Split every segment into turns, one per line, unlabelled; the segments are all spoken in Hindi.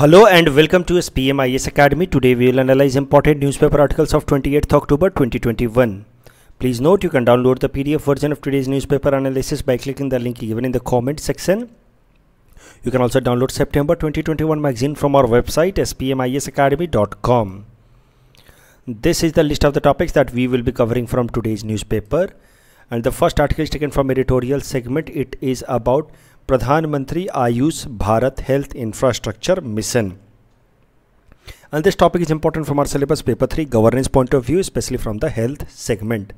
Hello and welcome to SPMIS Academy. Today we will analyze important newspaper articles of 28th October 2021. Please note you can download the PDF version of today's newspaper analysis by clicking the link given in the comment section. You can also download September 2021 magazine from our website spmisacademy.com. This is the list of the topics that we will be covering from today's newspaper. And the first article is taken from editorial segment. It is about Pradhan Mantri Ayush Bharat health infrastructure mission and this topic is important from our syllabus paper three governance point of view specially from the health segment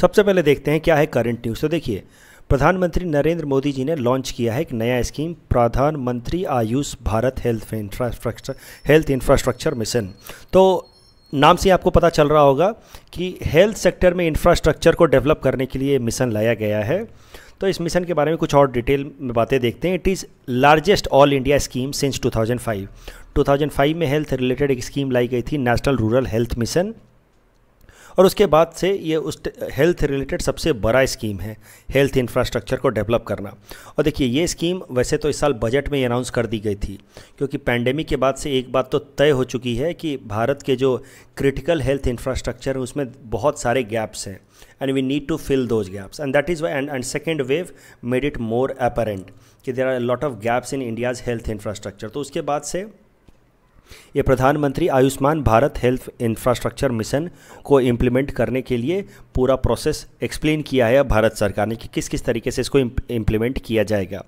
सबसे पहले देखते हैं क्या है करंट न्यूज़ तो देखिए प्रधानमंत्री नरेंद्र मोदी जी ने लॉन्च किया है एक नया scheme Pradhan Mantri Ayush Bharat health infrastructure health infrastructure mission तो नाम से आपको पता चल रहा होगा कि हेल्थ सेक्टर में इंफ्रास्ट्रक्चर को डेवलप करने के लिए मिशन लाया गया है तो इस मिशन के बारे में कुछ और डिटेल में बातें देखते हैं it is largest all India scheme since 2005 2005 में हेल्थ रिलेटेड एक स्कीम लाई गई थी नेशनल रूरल हेल्थ मिशन और उसके बाद से ये उस हेल्थ रिलेटेड सबसे बड़ा स्कीम है हेल्थ इंफ्रास्ट्रक्चर को डेवलप करना और देखिए ये स्कीम वैसे तो इस साल बजट में अनाउंस कर दी गई थी क्योंकि पैंडेमिक के बाद से एक बात तो तय हो चुकी है कि भारत के जो क्रिटिकल हेल्थ इंफ्रास्ट्रक्चर है उसमें बहुत सारे गैप्स हैं and we need to fill those gaps and that is and and second wave made it more apparent कि there are lot of gaps in India's health infrastructure तो उसके बाद से ये Pradhan Mantri Ayushman Bharat health infrastructure mission को इम्प्लीमेंट करने के लिए पूरा प्रोसेस एक्सप्लेन किया है भारत सरकार ने कि किस किस तरीके से इसको इम्प्लीमेंट किया जाएगा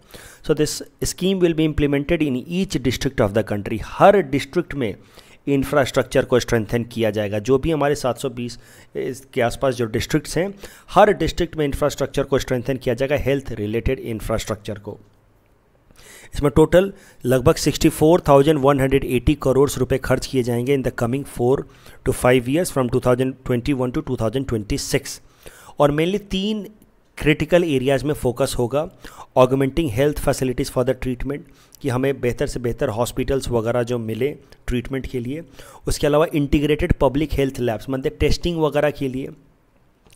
so this scheme will be implemented in each district of the country हर डिस्ट्रिक्ट में इंफ्रास्ट्रक्चर को स्ट्रेंथन किया जाएगा जो भी हमारे 720 के आसपास जो डिस्ट्रिक्ट्स हैं हर डिस्ट्रिक्ट में इंफ्रास्ट्रक्चर को स्ट्रेंथन किया जाएगा हेल्थ रिलेटेड इंफ्रास्ट्रक्चर को इसमें टोटल लगभग 64,180 करोड़ रुपए खर्च किए जाएंगे in the coming four to five years from 2021 to 2026 और मेनली तीन क्रिटिकल एरियाज़ में फोकस होगा augmenting health facilities for the treatment कि हमें बेहतर से बेहतर हॉस्पिटल्स वगैरह जो मिले ट्रीटमेंट के लिए उसके अलावा इंटीग्रेटेड पब्लिक हेल्थ लैब्स मतलब टेस्टिंग वगैरह के लिए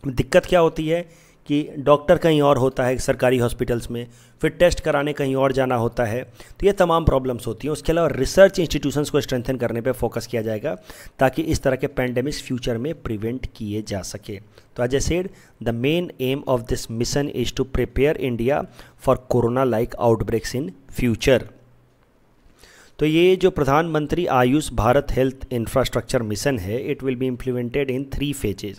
दिक्कत क्या होती है कि डॉक्टर कहीं और होता है सरकारी हॉस्पिटल्स में फिर टेस्ट कराने कहीं और जाना होता है तो ये तमाम प्रॉब्लम्स होती हैं उसके अलावा रिसर्च इंस्टीट्यूशंस को स्ट्रेंथन करने पे फोकस किया जाएगा ताकि इस तरह के पैंडेमिक्स फ्यूचर में प्रिवेंट किए जा सके तो अजय ए said the main aim of this mission is to prepare India for corona like outbreaks in future तो ये जो प्रधानमंत्री आयुष भारत हेल्थ इंफ्रास्ट्रक्चर मिशन है it will be implemented in three phases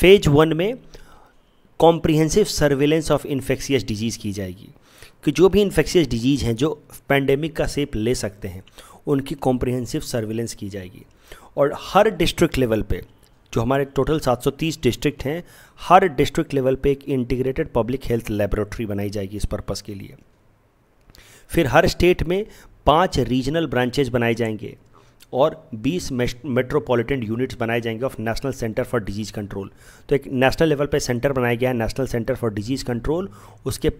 phase one में comprehensive surveillance of infectious disease की जाएगी कि जो भी इन्फेक्शियस डिजीज़ हैं जो पैंडेमिक का सेप ले सकते हैं उनकी कॉम्प्रिहेंसिव सर्वेलेंस की जाएगी और हर डिस्ट्रिक्ट लेवल पे जो हमारे टोटल 730 डिस्ट्रिक्ट हैं हर डिस्ट्रिक्ट लेवल पे एक इंटीग्रेटेड पब्लिक हेल्थ लेबोरेटरी बनाई जाएगी इस पर्पज़ के लिए फिर हर स्टेट में पाँच रीजनल ब्रांचेज बनाए जाएंगे और 20 मेट्रोपॉलिटन यूनिट्स बनाए जाएंगे of national centre for disease control तो एक नेशनल लेवल पर सेंटर बनाया गया है national centre for disease control उसके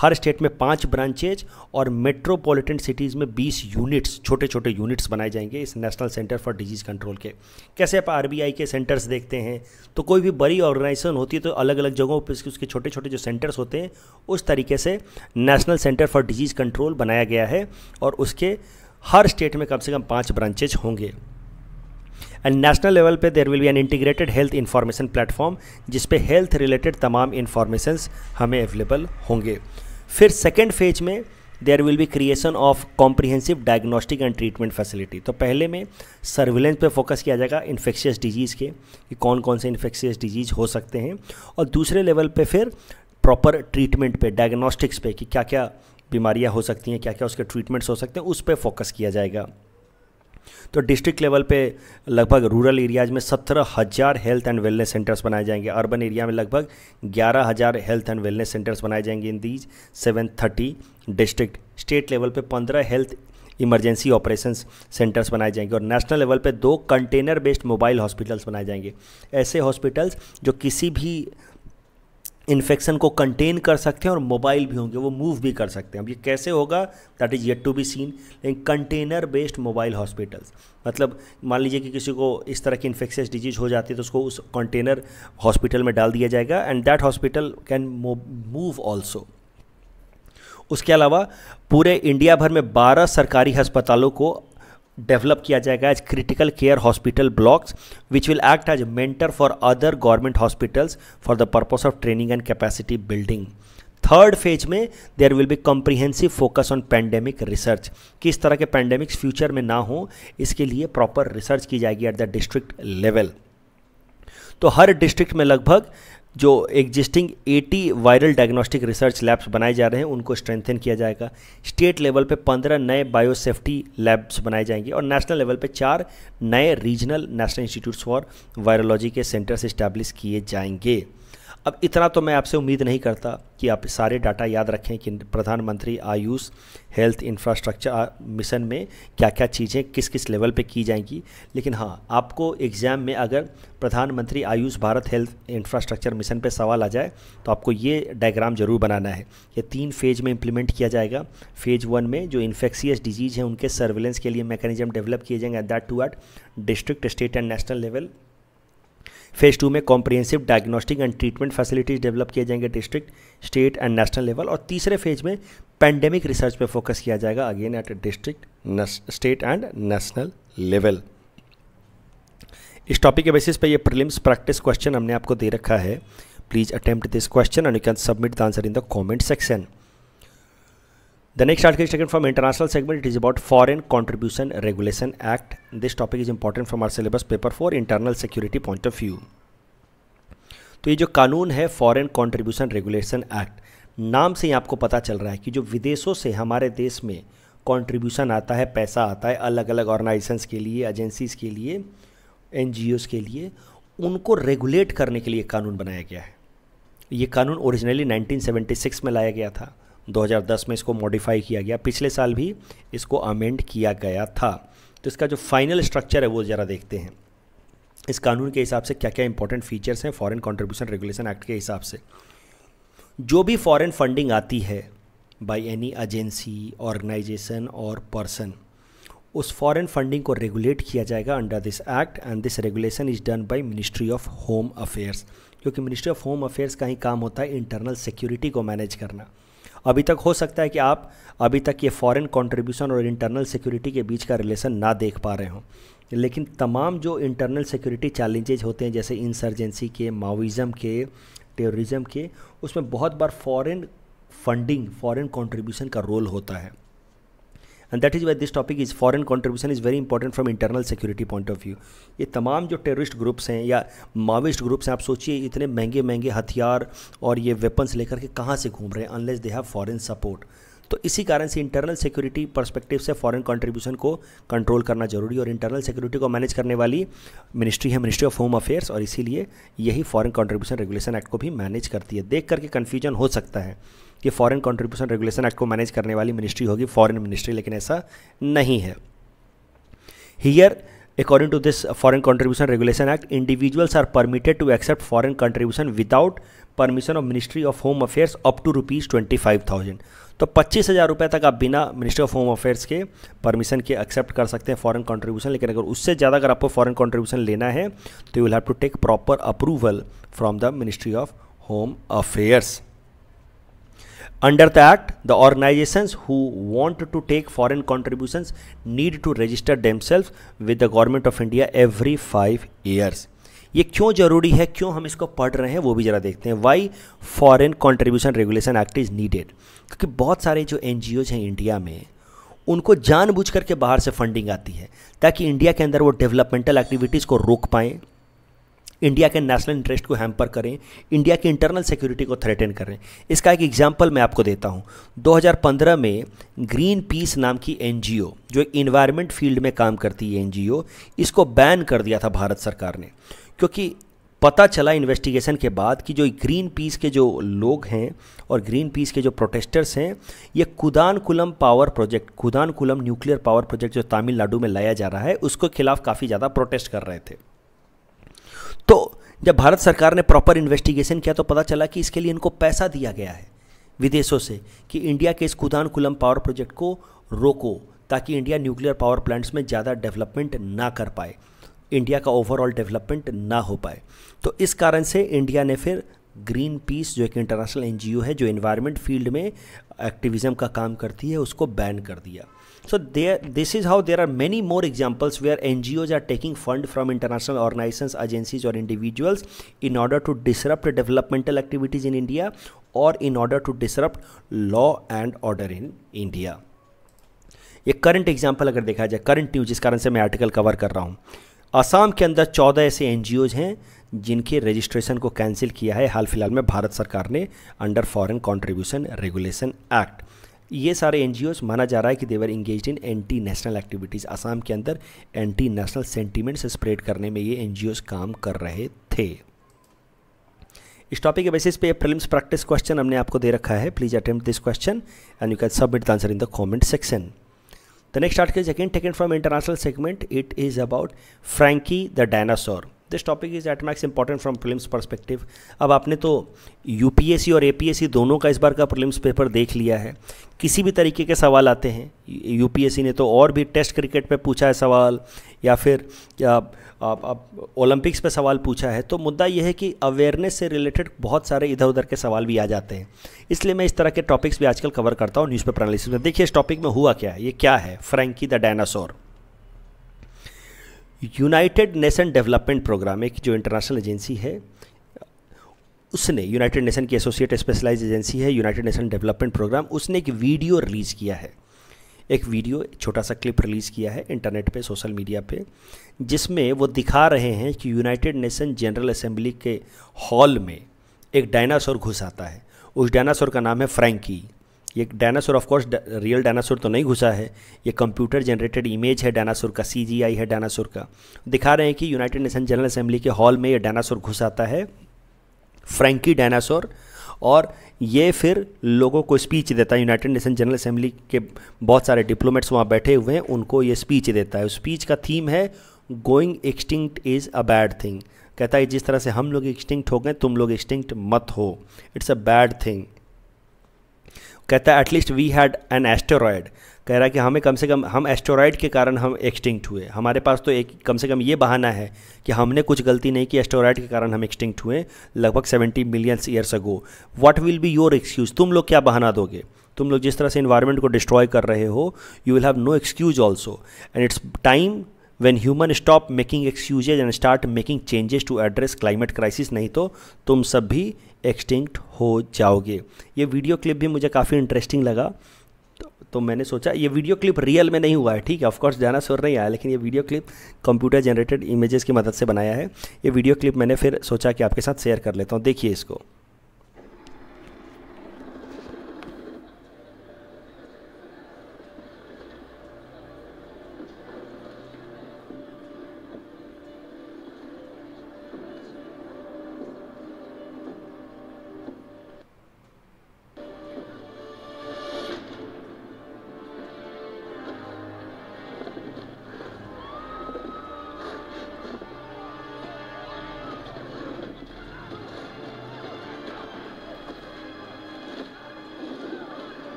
हर स्टेट में पांच ब्रांचेज और मेट्रोपॉलिटन सिटीज़ में 20 यूनिट्स छोटे छोटे यूनिट्स बनाए जाएंगे इस national centre for disease control के कैसे आप आरबीआई के सेंटर्स देखते हैं तो कोई भी बड़ी ऑर्गेनाइजेशन होती है तो अलग अलग जगहों पर उसके छोटे छोटे जो सेंटर्स होते हैं उस तरीके से national centre for disease control बनाया गया है और उसके हर स्टेट में कम से कम पाँच ब्रांचेज होंगे एंड नेशनल लेवल पे there will be an integrated health information platform जिसपे हेल्थ रिलेटेड तमाम इन्फॉर्मेशन हमें अवेलेबल होंगे फिर सेकेंड फेज में there will be creation of comprehensive diagnostic and treatment facility तो पहले में सर्विलेंस पे फोकस किया जाएगा इन्फेक्शियस डिजीज़ के कि कौन कौन से इन्फेक्शियस डिजीज़ हो सकते हैं और दूसरे लेवल पे फिर प्रॉपर ट्रीटमेंट पे डायग्नोस्टिक्स पे कि क्या क्या बीमारियाँ हो सकती हैं क्या क्या उसके ट्रीटमेंट्स हो सकते हैं उस पर फोकस किया जाएगा तो डिस्ट्रिक्ट लेवल पे लगभग रूरल एरियाज में सत्रह हज़ार हेल्थ एंड वेलनेस सेंटर्स बनाए जाएंगे अर्बन एरिया में लगभग ग्यारह हज़ार हेल्थ एंड वेलनेस सेंटर्स बनाए जाएंगे in these seven thirty district state level पे पंद्रह हेल्थ इमरजेंसी ऑपरेशन सेंटर्स बनाए जाएंगे और नेशनल लेवल पे दो कंटेनर बेस्ड मोबाइल हॉस्पिटल्स बनाए जाएंगे ऐसे हॉस्पिटल्स जो किसी भी इन्फेक्शन को कंटेन कर सकते हैं और मोबाइल भी होंगे वो मूव भी कर सकते हैं अब ये कैसे होगा that is yet to be seen लेकिन कंटेनर बेस्ड मोबाइल हॉस्पिटल्स मतलब मान लीजिए कि किसी को इस तरह की इन्फेक्शियस डिजीज हो जाती है तो उसको उस कंटेनर हॉस्पिटल में डाल दिया जाएगा and that hospital can move also उसके अलावा पूरे इंडिया भर में 12 सरकारी अस्पतालों को डेवलप किया जाएगा as critical care hospital blocks which will act as mentor for other government hospitals for the purpose of training and capacity building third phase में there will be comprehensive focus on pandemic research किस तरह के पैंडेमिक्स फ्यूचर में ना हो इसके लिए प्रॉपर रिसर्च की जाएगी एट द डिस्ट्रिक्ट लेवल तो हर डिस्ट्रिक्ट में लगभग जो existing 80 viral diagnostic research labs बनाए जा रहे हैं उनको स्ट्रेंथन किया जाएगा स्टेट लेवल पे 15 नए बायोसेफ्टी लैब्स बनाए जाएंगे और नेशनल लेवल पे चार नए regional national institutes for virology के सेंटर्स इस्टेब्लिश किए जाएंगे अब इतना तो मैं आपसे उम्मीद नहीं करता कि आप सारे डाटा याद रखें कि प्रधानमंत्री आयुष हेल्थ इंफ्रास्ट्रक्चर मिशन में क्या क्या चीज़ें किस किस लेवल पे की जाएंगी लेकिन हाँ आपको एग्ज़ाम में अगर Pradhan Mantri Ayush Bharat health infrastructure mission पे सवाल आ जाए तो आपको ये डायग्राम ज़रूर बनाना है ये तीन फेज़ में इम्प्लीमेंट किया जाएगा फेज़ वन में जो इन्फेक्शियस डिजीज़ हैं उनके सर्विलेंस के लिए मैकेनिज्म डेवलप किए जाएंगे at that to at district state and national level phase two में comprehensive diagnostic and treatment facilities develop किए जाएंगे district state and national level और तीसरे फेज में पैंडेमिक रिसर्च पे फोकस किया जाएगा again at district state and national level इस टॉपिक के बेसिस पे ये प्रिलिम्स प्रैक्टिस क्वेश्चन हमने आपको दे रखा है please attempt this question and you can submit the answer in the comment section The next article is taken from international segment. It is about Foreign Contribution Regulation Act. This topic is important from our syllabus paper for internal security point of view. तो ये जो कानून है फॉरेन कंट्रीब्यूशन रेगुलेशन एक्ट नाम से ही आपको पता चल रहा है कि जो विदेशों से हमारे देश में कंट्रीब्यूशन आता है पैसा आता है अलग अलग ऑर्गेनाइजेशंस के लिए एजेंसीज के लिए एन के लिए उनको रेगुलेट करने के लिए कानून बनाया गया है ये कानून ओरिजिनली 1976 में लाया गया था 2010 में इसको मॉडिफाई किया गया पिछले साल भी इसको अमेंड किया गया था तो इसका जो फाइनल स्ट्रक्चर है वो ज़रा देखते हैं इस कानून के हिसाब से क्या क्या इंपॉर्टेंट फीचर्स हैं फॉरेन कंट्रीब्यूशन रेगुलेशन एक्ट के हिसाब से जो भी फॉरेन फंडिंग आती है बाय एनी एजेंसी ऑर्गेनाइजेशन और पर्सन उस फॉरेन फंडिंग को रेगुलेट किया जाएगा under this act and this regulation is done by ministry of home affairs क्योंकि मिनिस्ट्री ऑफ होम अफेयर्स का ही काम होता है इंटरनल सिक्योरिटी को मैनेज करना अभी तक हो सकता है कि आप अभी तक ये फॉरेन कंट्रीब्यूशन और इंटरनल सिक्योरिटी के बीच का रिलेशन ना देख पा रहे हो लेकिन तमाम जो इंटरनल सिक्योरिटी चैलेंजेज होते हैं जैसे इंसर्जेंसी के माओइज़म के टेररिज्म के उसमें बहुत बार फॉरेन फंडिंग फॉरेन कंट्रीब्यूशन का रोल होता है and that is why this topic is foreign contribution is very important from internal security point of view ये तमाम जो टेररिस्ट ग्रुप्स हैं या माविस्ट ग्रुप्स हैं आप सोचिए इतने महंगे महंगे हथियार और ये वेपन्स लेकर के कहाँ से घूम रहे हैं unless they have foreign support तो इसी कारण से इंटरनल सिक्योरिटी परस्पेक्टिव से फॉरेन कंट्रीब्यूशन को कंट्रोल करना जरूरी और इंटरनल सिक्योरिटी को मैनेज करने वाली मिनिस्ट्री है मिनिस्ट्री ऑफ होम अफेयर्स और इसीलिए यही फॉरेन कंट्रीब्यूशन रेगुलेशन एक्ट को भी मैनेज करती है देख करके कन्फ्यूजन हो सकता है कि फॉरेन कंट्रीब्यूशन रेगुलेशन एक्ट को मैनेज करने वाली मिनिस्ट्री होगी फॉरेन मिनिस्ट्री लेकिन ऐसा नहीं है here according to this foreign contribution regulation act individuals are permitted to accept foreign contribution without permission of ministry of home affairs up to rupees twenty five thousand तो पच्चीस हज़ार रुपये तक आप बिना मिनिस्ट्री ऑफ होम अफेयर्स के परमिशन के एक्सेप्ट कर सकते हैं फॉरेन कंट्रीब्यूशन लेकिन अगर उससे ज़्यादा अगर आपको फॉरेन कंट्रीब्यूशन लेना है तो you will have to take proper approval from the ministry of home affairs Under that, the organizations who want to take foreign contributions need to register themselves with the government of India every five years. ये क्यों जरूरी है क्यों हम इसको पढ़ रहे हैं वो भी ज़रा देखते हैं why foreign contribution regulation act is needed क्योंकि बहुत सारे जो एन हैं इंडिया में उनको जानबूझ करके बाहर से फंडिंग आती है ताकि इंडिया के अंदर वो डेवलपमेंटल एक्टिविटीज़ को रोक पाएँ इंडिया के नेशनल इंटरेस्ट को हैम्पर करें इंडिया की इंटरनल सिक्योरिटी को थ्रेटन करें इसका एक एग्जाम्पल मैं आपको देता हूँ 2015 में ग्रीन पीस नाम की एन जो एक इन्वायरमेंट फील्ड में काम करती है एन इसको बैन कर दिया था भारत सरकार ने क्योंकि पता चला इन्वेस्टिगेशन के बाद कि जो ग्रीन पीस के जो लोग हैं और ग्रीन पीस के जो प्रोटेस्टर्स हैं ये Kudankulam power project Kudankulam nuclear power project जो तमिलनाडु में लाया जा रहा है उसके खिलाफ काफ़ी ज़्यादा प्रोटेस्ट कर रहे थे तो जब भारत सरकार ने प्रॉपर इन्वेस्टिगेशन किया तो पता चला कि इसके लिए इनको पैसा दिया गया है विदेशों से कि इंडिया के इस कुदानकुलम पावर प्रोजेक्ट को रोको ताकि इंडिया न्यूक्लियर पावर प्लांट्स में ज़्यादा डेवलपमेंट ना कर पाए इंडिया का ओवरऑल डेवलपमेंट ना हो पाए तो इस कारण से इंडिया ने फिर ग्रीन पीस जो एक इंटरनेशनल एनजीओ है जो इन्वायरमेंट फील्ड में एक्टिविज़म का काम करती है उसको बैन कर दिया So there, this is how there are many more examples where NGOs are taking fund from international organizations, agencies, or individuals in order to disrupt developmental activities in India or in order to disrupt law and order in India. ये करंट एग्जाम्पल अगर देखा जाए करंट न्यूज जिस कारण से मैं आर्टिकल कवर कर रहा हूँ असम के अंदर चौदह ऐसे एन हैं जिनके रजिस्ट्रेशन को कैंसिल किया है हाल फिलहाल में भारत सरकार ने under foreign contribution regulation act ये सारे एन माना जा रहा है कि they're engage in anti national activities Assam के अंदर एंटी नेशनल सेंटीमेंट्स स्प्रेड करने में ये एन काम कर रहे थे इस टॉपिक के बेसिस पे प्रीलिम्स प्रैक्टिस क्वेश्चन हमने आपको दे रखा है please attempt this question and you can submit the answer in the comment section the next article second taken from international segment it is about Frankie the dinosaur this topic is at max important from prelims perspective अब आपने तो यूपीएससी और एपीएससी दोनों का इस बार का प्रिलिम्स पेपर देख लिया है किसी भी तरीके के सवाल आते हैं यूपीएससी ने तो और भी टेस्ट क्रिकेट पे पूछा है सवाल या फिर ओलंपिक्स पे सवाल पूछा है तो मुद्दा यह है कि अवेयरनेस से रिलेटेड बहुत सारे इधर उधर के सवाल भी आ जाते हैं इसलिए मैं इस तरह के टॉपिक्स भी आजकल कवर करता हूँ न्यूज़पेपर एनालिसिस में देखिए इस टॉपिक में हुआ क्या है ये क्या है Frankie the dinosaur United Nation development programme एक जो इंटरनेशनल एजेंसी है उसने यूनाइटेड नेशन की एसोसिएट स्पेशलाइज एजेंसी है यूनाइटेड नेशन डेवलपमेंट प्रोग्राम उसने एक वीडियो रिलीज़ किया है एक वीडियो छोटा सा क्लिप रिलीज़ किया है इंटरनेट पे सोशल मीडिया पे जिसमें वो दिखा रहे हैं कि यूनाइटेड नेशन जनरल असेंबली के हॉल में एक डायनासोर घुस आता है उस डायनासोर का नाम है फ्रैंकी ये dinosaur of course real dinosaur तो नहीं घुसा है ये कंप्यूटर जनरेटेड इमेज है डायनासोर का सीजीआई है डायनासोर का दिखा रहे हैं कि यूनाइटेड नेशन जनरल असेंबली के हॉल में ये डायनासोर घुस आता है फ्रैंकी डायनासोर और ये फिर लोगों को स्पीच देता है यूनाइटेड नेशन जनरल असेंबली के बहुत सारे डिप्लोमेट्स वहाँ बैठे हुए हैं उनको ये स्पीच देता है स्पीच का थीम है going extinct is a bad thing कहता है जिस तरह से हम लोग एक्सटिंक्ट हो गए तुम लोग एक्सटिंक्ट मत हो इट्स अ बैड थिंग कहता है at least we had an asteroid कह रहा है कि हमें कम से कम हम एस्टोरॉयड के कारण हम एक्सटिंक्ट हुए हमारे पास तो एक कम से कम ये बहाना है कि हमने कुछ गलती नहीं की एस्टोरॉयड के कारण हम एक्सटिंक्ट हुए लगभग seventy millions years ago what will be your excuse तुम लोग क्या बहाना दोगे तुम लोग जिस तरह से इन्वायरमेंट को डिस्ट्रॉय कर रहे हो you will have no excuse also and it's time when human stop making excuses and start making changes to address climate crisis नहीं तो तुम सब भी एक्सटिंक्ट हो जाओगे ये वीडियो क्लिप भी मुझे काफ़ी इंटरेस्टिंग लगा तो, तो मैंने सोचा ये वीडियो क्लिप रियल में नहीं हुआ है ठीक है ऑफकोर्स जाना सुर नहीं आया लेकिन ये video clip computer generated images की मदद से बनाया है ये वीडियो क्लिप मैंने फिर सोचा कि आपके साथ शेयर कर लेता हूँ देखिए इसको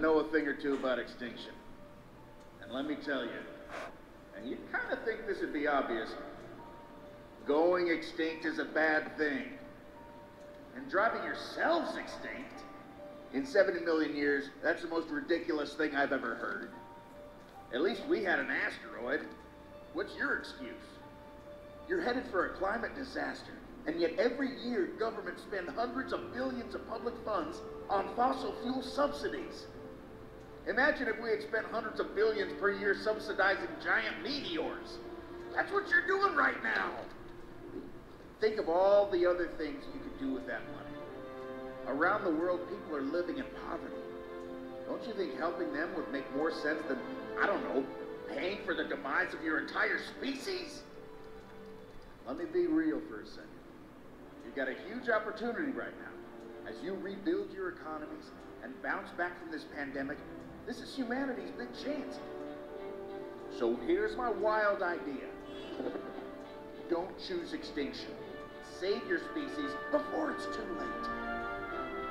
know a thing or two about extinction. And let me tell you, and you kind of think this would be obvious, going extinct is a bad thing. And driving yourselves extinct in 70 million years, that's the most ridiculous thing I've ever heard. At least we had an asteroid. What's your excuse? You're headed for a climate disaster, and yet every year governments spend hundreds of billions of public funds on fossil fuel subsidies. Imagine if we had spent hundreds of billions per year subsidizing giant meteors. That's what you're doing right now. Think of all the other things you could do with that money. Around the world, people are living in poverty. Don't you think helping them would make more sense than, I don't know, paying for the demise of your entire species? Let me be real for a second. You've got a huge opportunity right now. As you rebuild your economies and bounce back from this pandemic, this is humanity's big chance. So here's my wild idea. Don't choose extinction. Save your species before it's too late.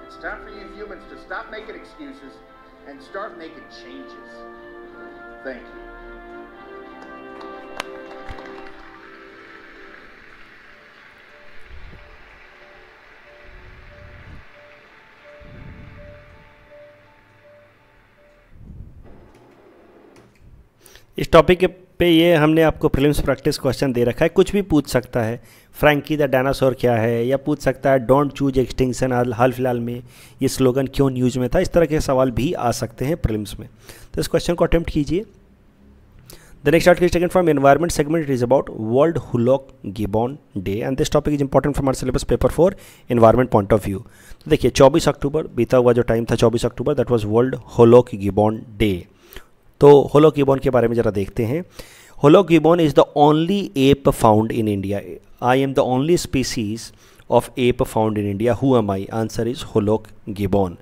It's time for you humans to stop making excuses and start making changes. Thank you.
इस टॉपिक के पे ये हमने आपको फिल्म्स प्रैक्टिस क्वेश्चन दे रखा है कुछ भी पूछ सकता है फ्रैंकी द डायनासोर क्या है या पूछ सकता है डोंट चूज एक्सटिंक्शन हाल फिलहाल में ये स्लोगन क्यों न्यूज़ में था इस तरह के सवाल भी आ सकते हैं फिल्म में तो इस क्वेश्चन को अटैम्प्ट कीजिए the next article is from environment segment is about world hoolock gibbon day and this topic is important from our syllabus paper for environment point of view तो देखिए 24 अक्टूबर बीता हुआ जो टाइम था 24 अक्टूबर that was world hoolock gibbon day तो होलो गिबोन के बारे में ज़रा देखते हैं hoolock gibbon is the only ape found in India I am the only species of ape found in India who am I answer is hoolock gibbon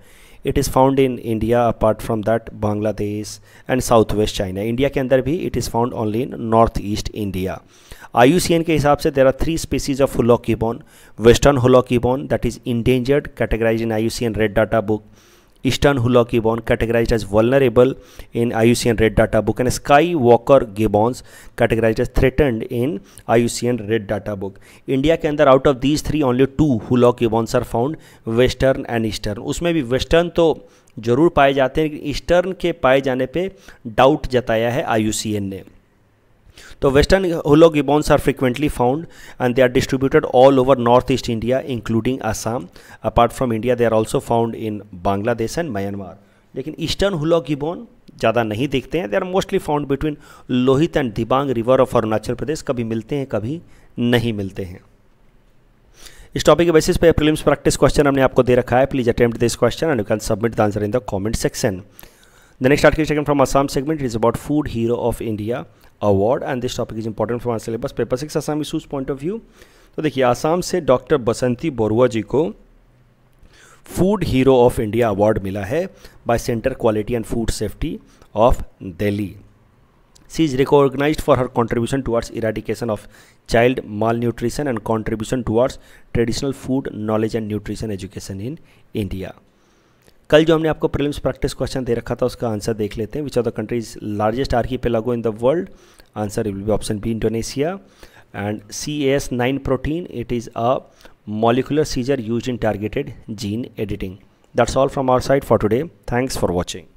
it is found in India apart from that Bangladesh and south west China India के अंदर भी it is found only in north east India I के हिसाब से there are three species of hoolock gibbon western hoolock gibbon that is endangered categorise in I red data book Eastern Hula gibbon categorized as vulnerable in IUCN Red Data Book and Skywalker gibbons categorized as threatened in IUCN Red Data Book. India के अंदर out of these three only two Hula gibbons are found western and eastern. उसमें भी western तो ज़रूर पाए जाते हैं लेकिन ईस्टर्न के पाए जाने पे डाउट जताया है आई ने तो hoolock gibbons are frequently found and they are distributed all over north east India including Assam apart from India they are also found in Bangladesh and Myanmar लेकिन ईस्टर्न हुलो गिबोन ज़्यादा नहीं देखते हैं they are mostly found between Lohit and Dibang river of Arunachal Pradesh कभी मिलते हैं कभी नहीं मिलते हैं इस टॉपिक के बेसिस पे प्रीलिम्स प्रैक्टिस क्वेश्चन हमने आपको दे रखा है please attempt this question and you can submit the answer in the comment section the next article second from Assam segment is about food hero of India award and this topic is important for our syllabus paper six Assam point of view तो देखिए आसाम से डॉक्टर बसंती बोरुआ जी को food hero of India award मिला है by centre quality and food safety of Delhi C is recognise for her contribution towards eradication of child malnutrition and contribution towards traditional food knowledge and nutrition education in India कल जो हमने आपको प्रीलिम्स प्रैक्टिस क्वेश्चन दे रखा था उसका आंसर देख लेते हैं which are the countries largest archipelago in the world answer will be option B Indonesia and C S nine protein it is a molecular scissor use in targeted gene editing that's all from our side for today thanks for watching